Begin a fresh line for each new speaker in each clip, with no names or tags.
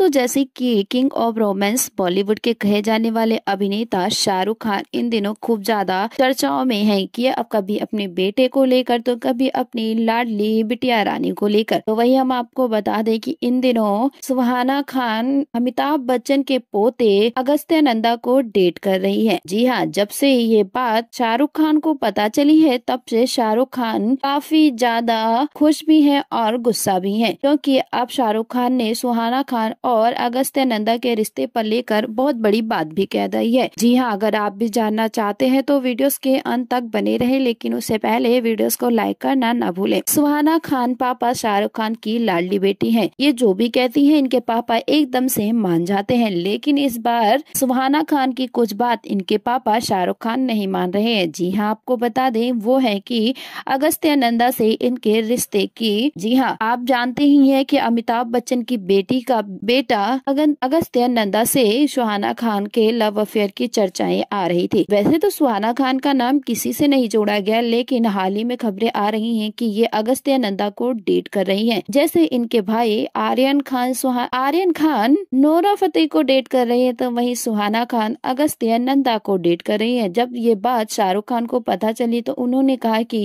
दोस्तों जैसे कि किंग ऑफ रोमांस बॉलीवुड के कहे जाने वाले अभिनेता शाहरुख खान इन दिनों खूब ज्यादा चर्चाओं में हैं कि अब कभी अपने बेटे को लेकर तो कभी अपनी लाडली बिटिया रानी को लेकर तो वही हम आपको बता दें कि इन दिनों सुहाना खान अमिताभ बच्चन के पोते अगस्त्य नंदा को डेट कर रही है जी हाँ जब से ये बात शाहरुख खान को पता चली है तब से शाहरुख खान काफी ज्यादा खुश भी है और गुस्सा भी है क्योंकि अब शाहरुख खान ने सुहाना खान और अगस्त्य नंदा के रिश्ते पर लेकर बहुत बड़ी बात भी कह रही है जी हाँ अगर आप भी जानना चाहते हैं तो वीडियोस के अंत तक बने रहे लेकिन उससे पहले वीडियोस को लाइक करना न भूले सुहाना खान पापा शाहरुख खान की लाडली बेटी है ये जो भी कहती है इनके पापा एकदम से मान जाते हैं लेकिन इस बार सुहाना खान की कुछ बात इनके पापा शाहरुख खान नहीं मान रहे है जी हाँ आपको बता दे वो है की अगस्त्य नंदा से इनके रिश्ते की जी हाँ आप जानते ही हैं कि अमिताभ बच्चन की बेटी का बेटी बेटा अगस्त्य नंदा से सुहाना खान के लव अफेयर की चर्चाएं आ रही थी वैसे तो सुहाना खान का नाम किसी से नहीं जोड़ा गया लेकिन हाल ही में खबरें आ रही हैं कि ये अगस्त्य नंदा को डेट कर रही हैं जैसे इनके भाई आर्यन खान सुहा आर्यन खान नोरा फतेह को डेट तो कर रही है तो वही सुहाना खान अगस्त्य नंदा को डेट कर रही है जब ये बात शाहरुख खान को पता चली तो उन्होंने कहा की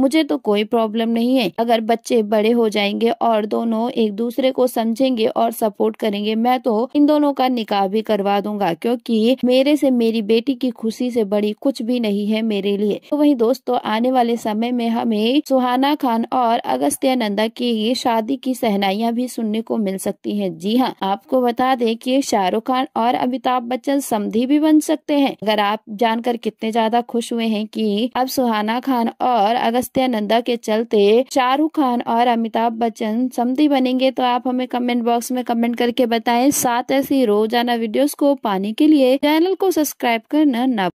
मुझे तो कोई प्रॉब्लम नहीं है अगर बच्चे बड़े हो जाएंगे और दोनों एक दूसरे को समझेंगे और सपोर्ट सपोर्ट करेंगे मैं तो इन दोनों का निकाह भी करवा दूंगा क्योंकि मेरे से मेरी बेटी की खुशी से बड़ी कुछ भी नहीं है मेरे लिए तो वही दोस्तों आने वाले समय में हमें सुहाना खान और अगस्त्य नंदा की शादी की सहनाइयाँ भी सुनने को मिल सकती है जी हाँ आपको बता दे की शाहरुख खान और अमिताभ बच्चन समधी भी बन सकते हैं अगर आप जानकर कितने ज्यादा खुश हुए हैं कि अब सुहाना खान और अगस्त्य नंदा के चलते शाहरुख खान और अमिताभ बच्चन समधी बनेंगे तो आप हमें कमेंट बॉक्स में कमेंट करके बताएं साथ ऐसी रोजाना वीडियोस को पाने के लिए चैनल को सब्सक्राइब करना ना